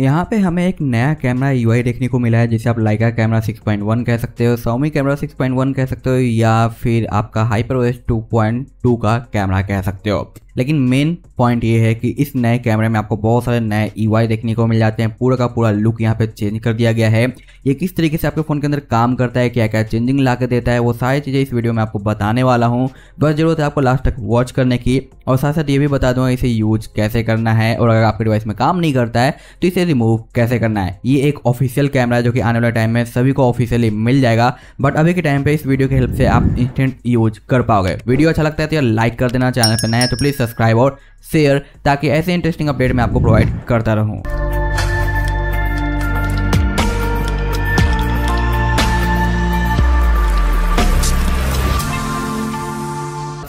यहाँ पे हमें एक नया कैमरा यू देखने को मिला है जिसे आप लाइका कैमरा 6.1 कह सकते हो सोमी कैमरा 6.1 कह सकते हो या फिर आपका हाइपर ओएस टू का कैमरा कह सकते हो लेकिन मेन पॉइंट ये है कि इस नए कैमरे में आपको बहुत सारे नए ई e देखने को मिल जाते हैं पूरा का पूरा लुक यहाँ पे चेंज कर दिया गया है ये किस तरीके से आपके फ़ोन के अंदर काम करता है क्या क्या चेंजिंग ला देता है वो सारी चीज़ें इस वीडियो में आपको बताने वाला हूँ बस ज़रूरत है आपको लास्ट तक वॉच करने की और साथ साथ ये भी बता दूंगा इसे यूज कैसे करना है और अगर आपके डिवाइस में काम नहीं करता है तो इसे रिमूव कैसे करना है ये एक ऑफिशियल कैमरा है जो कि आने वाले टाइम में सभी को ऑफिशियली मिल जाएगा बट अभी के टाइम पे इस वीडियो की हेल्प से आप इंस्टेंट यूज कर पाओगे वीडियो अच्छा लगता है तो यार लाइक कर देना चैनल पर नया तो प्लीज़ सब्सक्राइब और शेयर ताकि ऐसे इंटरेस्टिंग अपडेट मैं आपको प्रोवाइड करता रहूँ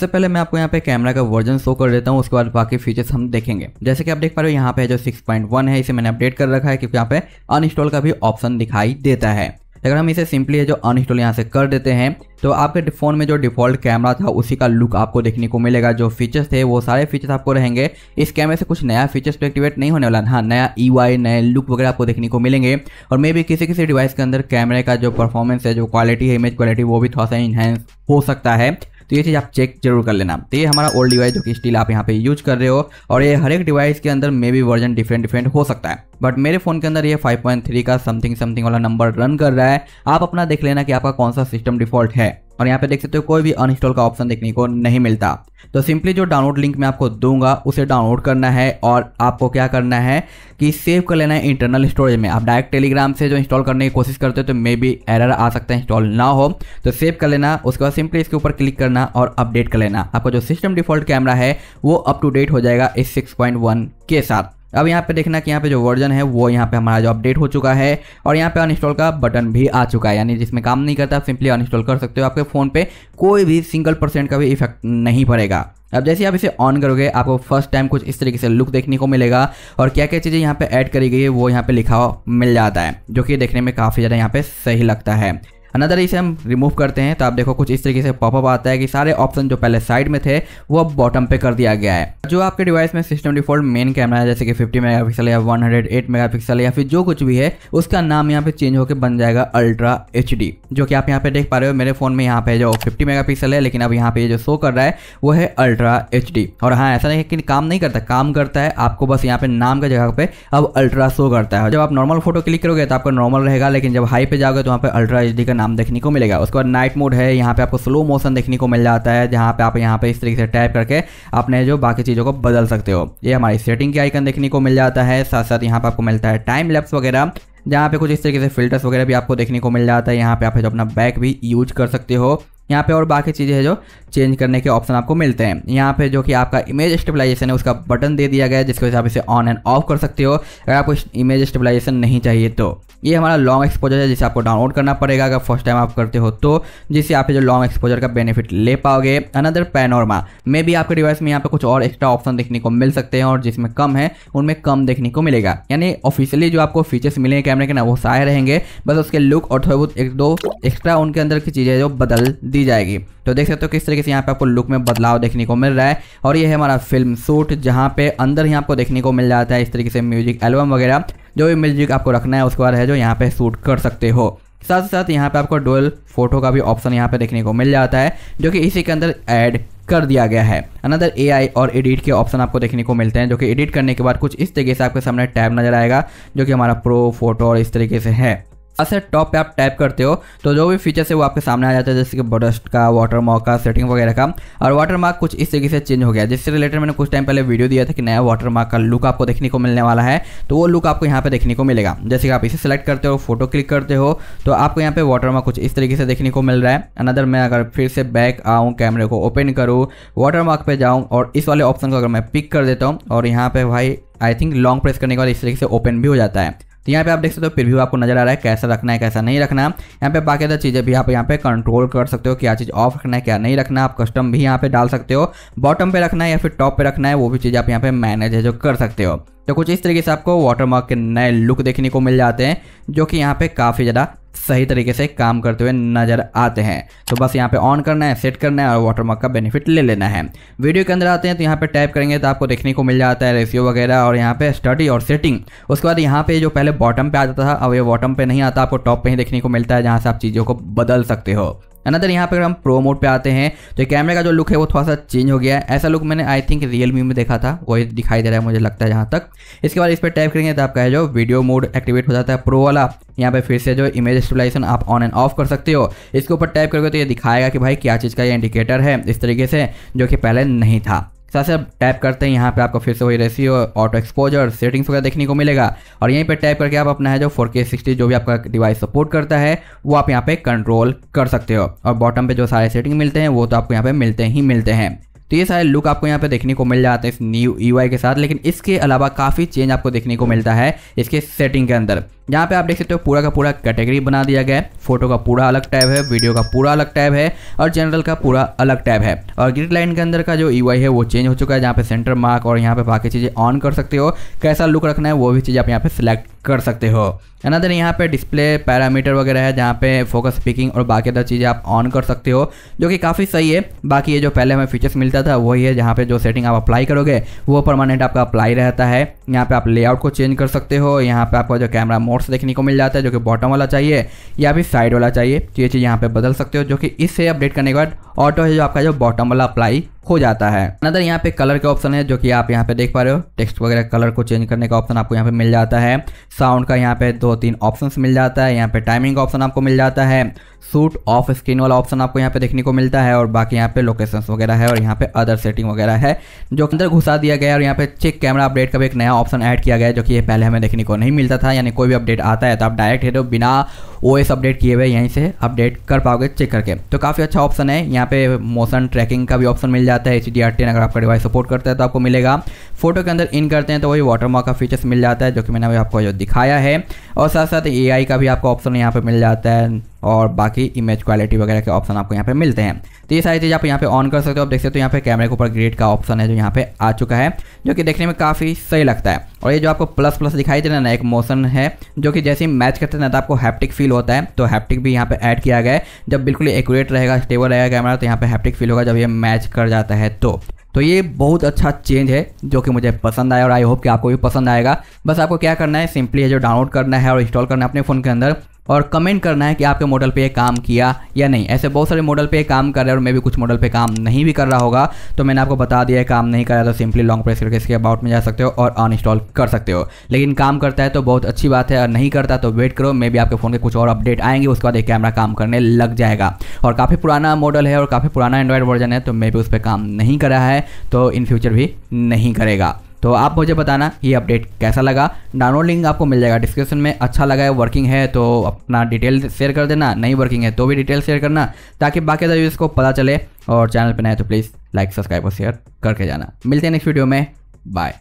सबसे पहले मैं आपको यहाँ पे कैमरा का वर्जन शो कर देता हूँ उसके बाद बाकी फीचर्स हम देखेंगे जैसे कि आप देख पा रहे हो यहाँ पे जो 6.1 है इसे मैंने अपडेट कर रखा है क्योंकि यहाँ पे अनइंस्टॉल का भी ऑप्शन दिखाई देता है अगर हम इसे सिंपली जो अनइंस्टॉल यहाँ से कर देते हैं तो आपके फ़ोन में जो डिफ़ॉल्ट कैमरा था उसी का लुक आपको देखने को मिलेगा जो फीचर्स थे वो सारे फीचर्स आपको रहेंगे इस कैमरे से कुछ नया फीचर्स तो एक्टिवेट नहीं होने वाला हाँ नया ई e वाई नए लुक वगैरह आपको देखने को मिलेंगे और मे भी किसी किसी डिवाइस के अंदर कैमरे का जो परफॉर्मेंस है जो क्वालिटी है इमेज क्वालिटी वो भी थोड़ा सा इनहेंस हो सकता है तो ये चीज़ आप चेक जरूर कर लेना तो ये हमारा ओल्ड डिवाइस जो कि स्टिल आप यहाँ पे यूज कर रहे हो और ये हर एक डिवाइस के अंदर may be version different different हो सकता है बट मेरे फोन के अंदर ये 5.3 का समथिंग समथिंग वाला नंबर रन कर रहा है आप अपना देख लेना कि आपका कौन सा सिस्टम डिफॉल्ट है और यहाँ पे देख सकते हो कोई भी अनइंस्टॉल का ऑप्शन देखने को नहीं मिलता तो सिंपली जो डाउनलोड लिंक मैं आपको दूंगा उसे डाउनलोड करना है और आपको क्या करना है कि सेव कर लेना है इंटरनल स्टोरेज में आप डायरेक्ट टेलीग्राम से जो इंस्टॉल करने की कोशिश करते हो तो मे बी एरर आ सकता है इंस्टॉल ना हो तो सेव कर लेना उसके बाद सिंपली इसके ऊपर क्लिक करना और अपडेट कर लेना आपका जो सिस्टम डिफॉल्ट कैमरा है वो अप टू डेट हो जाएगा इस सिक्स के साथ अब यहाँ पे देखना कि यहाँ पे जो वर्जन है वो यहाँ पे हमारा जो अपडेट हो चुका है और यहाँ पे अनइंस्टॉल का बटन भी आ चुका है यानी जिसमें काम नहीं करता आप सिंपली अनइंस्टॉल कर सकते हो आपके फ़ोन पे कोई भी सिंगल परसेंट का भी इफेक्ट नहीं पड़ेगा अब जैसे आप इसे ऑन करोगे आपको फर्स्ट टाइम कुछ इस तरीके से लुक देखने को मिलेगा और क्या क्या चीज़ें यहाँ पर ऐड करी गई है वो यहाँ पर लिखा मिल जाता है जो कि देखने में काफ़ी ज़्यादा यहाँ पर सही लगता है अनदर इसे हम रिमूव करते हैं तो आप देखो कुछ इस तरीके से पॉपअप आता है कि सारे ऑप्शन जो पहले साइड में थे वो अब बॉटम पे कर दिया गया है जो आपके डिवाइस में सिस्टम डिफॉल्ट मेन कैमरा है जैसे कि 50 मेगापिक्सल या 108 मेगापिक्सल या फिर जो कुछ भी है उसका नाम यहाँ पे चेंज होकर बन जाएगा अल्ट्रा एच जो कि आप यहाँ पे देख पा रहे हो मेरे फोन में यहाँ पे जो फिफ्टी मेगा है लेकिन अब यहाँ पे जो शो कर रहा है वो है अल्ट्रा एच और हाँ ऐसा नहीं है कि काम नहीं करता काम करता है आपको बस यहाँ पे नाम का जगह पे अब अल्ट्रा शो करता है जब आप नॉर्मल फोटो क्लिक करोगे तो आपका नॉर्मल रहेगा लेकिन जब हाई पे जाओगे तो वहाँ पे अल्ट्रा एच का नाम देखने को मिलेगा उसके बाद नाइट मोड है यहाँ पे आपको स्लो मोशन देखने को मिल जाता है जहाँ पे आप यहाँ पे इस तरीके से टैप करके अपने जो बाकी चीज़ों को बदल सकते हो ये हमारी सेटिंग के आइकन देखने को मिल जाता है साथ साथ यहाँ पर आपको मिलता है टाइम लैप्स वगैरह जहाँ पे कुछ इस तरीके से फिल्टर्स वगैरह भी आपको देखने को मिल जाता है यहाँ पे आप जो अपना बैक भी यूज कर सकते हो यहाँ पे और बाकी चीज़ें है जो चेंज करने के ऑप्शन आपको मिलते हैं यहाँ पे जो कि आपका इमेज स्टेबलाइजेशन है उसका बटन दे दिया गया है जिसकी वजह से आप इसे ऑन एंड ऑफ कर सकते हो अगर आपको इमेज स्टेबलाइजेशन नहीं चाहिए तो ये हमारा लॉन्ग एक्सपोजर है जिसे आपको डाउनलोड करना पड़ेगा अगर फर्स्ट टाइम आप करते हो तो जिससे आप जो लॉन्ग एक्सपोजर का बेनिफिट ले पाओगे अनदर पैनोरमा में भी आपके डिवाइस में यहाँ पे कुछ और एक्स्ट्रा ऑप्शन देखने को मिल सकते हैं और जिसमें कम है उनमें कम देखने को मिलेगा यानी ऑफिशियली जो आपको फीचर्स मिलेंगे कैमरे के ना वो सारे रहेंगे बस उसके लुक और थोड़े बहुत एक दो एक्स्ट्रा उनके अंदर की चीज़ें जो बदल दी दी जाएगी तो देख सकते हो तो किस तरीके से यहाँ पे आपको लुक में बदलाव देखने को मिल रहा है और ये है हमारा फिल्म सूट जहाँ पे अंदर ही आपको देखने को मिल जाता है इस तरीके से म्यूजिक एल्बम वगैरह जो भी म्यूजिक आपको रखना है उसके बाद है जो यहाँ पे सूट कर सकते हो साथ साथ यहाँ पे आपको डोल फोटो का भी ऑप्शन यहाँ पे देखने को मिल जाता है जो कि इसी के अंदर ऐड कर दिया गया है अनदर एआई और एडिट के ऑप्शन आपको देखने को मिलते हैं जो कि एडिट करने के बाद कुछ इस तरीके से आपके सामने टैब नजर आएगा जो कि हमारा प्रो फोटो और इस तरीके से है से टॉप पे आप टाइप करते हो तो जो भी फीचर्स है वो आपके सामने आ जाते हैं जैसे कि प्रोडक्ट का वाटर मार्क का सेटिंग वगैरह का और वाटर मार्क कुछ इस तरीके से चेंज हो गया जिससे रिलेटेड मैंने कुछ टाइम पहले वीडियो दिया था कि नया वाटर मार्क का लुक आपको देखने को मिलने वाला है तो वो लुक आपको यहाँ पे देखने को मिलेगा जैसे कि आप इसे सेलेक्ट करते हो फोटो क्लिक करते हो तो आपको यहाँ पे वाटर मार्क कुछ इस तरीके से देखने को मिल रहा है अनदर मैं अगर फिर से बैक आऊँ कैमरे को ओपन करूँ वाटर मार्क पर जाऊँ और इस वाले ऑप्शन को अगर मैं पिक कर देता हूँ और यहाँ पर भाई आई थिंक लॉन्ग प्रेस करने के बाद इस तरीके से ओपन भी हो जाता है तो यहाँ पे आप देख सकते हो फिर भी आपको नजर आ रहा है कैसा रखना है कैसा नहीं रखना यहाँ पे अदर चीज़ें भी आप यहाँ पे कंट्रोल कर सकते हो क्या चीज़ ऑफ रखना है क्या नहीं रखना आप कस्टम भी यहाँ पे डाल सकते हो बॉटम पे रखना है या फिर टॉप पे रखना है वो भी चीज़ आप यहाँ पे मैनेज है जो कर सकते हो तो कुछ इस तरीके से आपको वाटरमार्क के नए लुक देखने को मिल जाते हैं जो कि यहाँ पे काफ़ी ज़्यादा सही तरीके से काम करते हुए नजर आते हैं तो बस यहाँ पे ऑन करना है सेट करना है और वाटरमार्क का बेनिफिट ले लेना है वीडियो के अंदर आते हैं तो यहाँ पे टाइप करेंगे तो आपको देखने को मिल जाता है रेशियो वगैरह और यहाँ पे स्टडी और सेटिंग उसके बाद यहाँ पे जो पहले बॉटम पे आ जाता था अब ये बॉटम पे नहीं आता आपको टॉप पे ही देखने को मिलता है जहाँ से आप चीज़ों को बदल सकते हो अनदर यहाँ पर हम प्रो मोड पे आते हैं तो कैमरे का जो लुक है वो थोड़ा सा चेंज हो गया है ऐसा लुक मैंने आई थिंक रियलमी में देखा था वही दिखाई दे रहा है मुझे लगता है जहाँ तक इसके बाद इस पर टाइप करेंगे तो आपका है जो वीडियो मोड एक्टिवेट हो जाता है प्रो वाला यहाँ पे फिर से जो इमेज स्टेबलाइजेशन आप ऑन एंड ऑफ कर सकते हो इसके ऊपर टाइप करोगे तो ये दिखाएगा कि भाई क्या चीज़ का ये इंडिकेटर है इस तरीके से जो कि पहले नहीं था साथ ही आप टैप करते हैं यहाँ पे आपको फिर से वही रेसियो ऑटो एक्सपोजर सेटिंग्स वगैरह देखने को मिलेगा और यहीं पे टैप करके आप अपना है जो 4K 60 जो भी आपका डिवाइस सपोर्ट करता है वो आप यहाँ पे कंट्रोल कर सकते हो और बॉटम पे जो सारे सेटिंग मिलते हैं वो तो आपको यहाँ पे मिलते ही मिलते हैं तो ये सारे लुक आपको यहाँ पे देखने को मिल जाते हैं इस न्यू ई e के साथ लेकिन इसके अलावा काफ़ी चेंज आपको देखने को मिलता है इसके सेटिंग के अंदर यहाँ पे आप देख सकते हो पूरा का पूरा कैटेगरी बना दिया गया है फोटो का पूरा अलग टैब है वीडियो का पूरा अलग टैब है और जनरल का पूरा अलग टैब है और ग्रिड लाइन के अंदर का जो ई है वो चेंज हो चुका है जहाँ पे सेंटर मार्क और यहाँ पे बाकी चीज़ें ऑन कर सकते हो कैसा लुक रखना है वो भी चीज़ आप यहाँ पे सिलेक्ट कर सकते हो अनदर यहाँ पे डिस्प्ले पैरामीटर वगैरह है जहाँ पे फोकस पिकिंग और बाकी अदर चीज़ें आप ऑन कर सकते हो जो कि काफ़ी सही है बाकी ये जो पहले हमें फीचर्स मिलता था वही है जहाँ पे जो सेटिंग आप अप्लाई करोगे वो परमानेंट आपका अप्लाई रहता है यहाँ पे आप लेआउट को चेंज कर सकते हो यहाँ पे आपका जो कैमरा मोड नोट्स देखने को मिल जाता है जो कि बॉटम वाला चाहिए या फिर साइड वाला चाहिए तो ये चीज़ यहाँ पर बदल सकते हो जो कि इससे अपडेट करने के बाद ऑटो है जो आपका जो बॉटम वाला अप्लाई हो जाता है अदर यहाँ पे कलर के ऑप्शन है जो कि आप यहाँ पे देख पा रहे हो टेक्स्ट वगैरह कलर को चेंज करने का ऑप्शन आपको यहाँ पे मिल जाता है साउंड का यहाँ पे दो तीन ऑप्शंस मिल जाता है यहाँ पे टाइमिंग का ऑप्शन आपको मिल जाता है सूट ऑफ स्क्रीन वाला ऑप्शन आपको यहाँ पे देखने को मिलता है और बाकी यहाँ पे लोकेशन वगैरह है और यहाँ पे अदर सेटिंग वगैरह है जो अंदर घुसा दिया गया और यहाँ पे चेक कैमरा अपडेट का भी एक नया ऑप्शन ऐड किया गया जो कि ये पहले हमें देखने को नहीं मिलता था यानी कोई भी अपडेट आता है तो आप डायरेक्ट है बिना ओ अपडेट किए हुए यहीं से अपडेट कर पाओगे चेक करके तो काफ़ी अच्छा ऑप्शन है यहाँ पे मोशन ट्रैकिंग का भी ऑप्शन मिल जाता है एच डी टेन अगर आपका डिवाइस सपोर्ट करता है तो आपको मिलेगा फोटो के अंदर इन करते हैं तो वही वाटरमार्क का फीचर्स मिल जाता है जो कि मैंने अभी आपको जो दिखाया है और साथ साथ ए का भी आपको ऑप्शन यहाँ पर मिल जाता है और बाकी इमेज क्वालिटी वगैरह के ऑप्शन आपको यहाँ पे मिलते हैं तो ये सारी चीज़ आप यहाँ पे ऑन कर सकते हो आप देख सकते हो यहाँ पे कैमरे के ऊपर ग्रेड का ऑप्शन है जो यहाँ पे आ चुका है जो कि देखने में काफ़ी सही लगता है और ये जो आपको प्लस प्लस दिखाई दे रहा है ना एक मोशन है जो कि जैसे ही मैच करते ना तो आपको हैप्टिक फील होता है तो हैप्टिक भी यहाँ पे ऐड किया गया है जब बिल्कुल एक्यूरेट रहेगा स्टेबल रहेगा कैमरा तो यहाँ पे हैप्टिक फील होगा जब ये मैच कर जाता है तो तो ये बहुत अच्छा चेंज है जो कि मुझे पसंद आया और आई होप कि आपको भी पसंद आएगा बस आपको क्या करना है सिंपली है जो डाउनलोड करना है और इंस्टॉल करना है अपने फ़ोन के अंदर और कमेंट करना है कि आपके मॉडल पे ये काम किया या नहीं ऐसे बहुत सारे मॉडल पे काम कर रहे हैं और मैं भी कुछ मॉडल पे काम नहीं भी कर रहा होगा तो मैंने आपको बता दिया है काम नहीं करा तो सिंपली लॉन्ग प्रेस करके इसके अबाउट में जा सकते हो और अनइंस्टॉल कर सकते हो लेकिन काम करता है तो बहुत अच्छी बात है और नहीं करता तो वेट करो मे भी आपके फ़ोन के कुछ और अपडेट आएंगे उसके बाद एक कैमरा काम करने लग जाएगा और काफ़ी पुराना मॉडल है और काफ़ी पुराना एंड्रॉयड वर्जन है तो मे भी उस पर काम नहीं करा है तो इन फ्यूचर भी नहीं करेगा तो आप मुझे बताना ये अपडेट कैसा लगा डाउनलोड लिंक आपको मिल जाएगा डिस्क्रिप्शन में अच्छा लगा है वर्किंग है तो अपना डिटेल शेयर कर देना नहीं वर्किंग है तो भी डिटेल शेयर करना ताकि बाकी यूज़ को पता चले और चैनल पर नए तो प्लीज़ लाइक सब्सक्राइब और शेयर करके जाना मिलते हैं नेक्स्ट वीडियो में बाय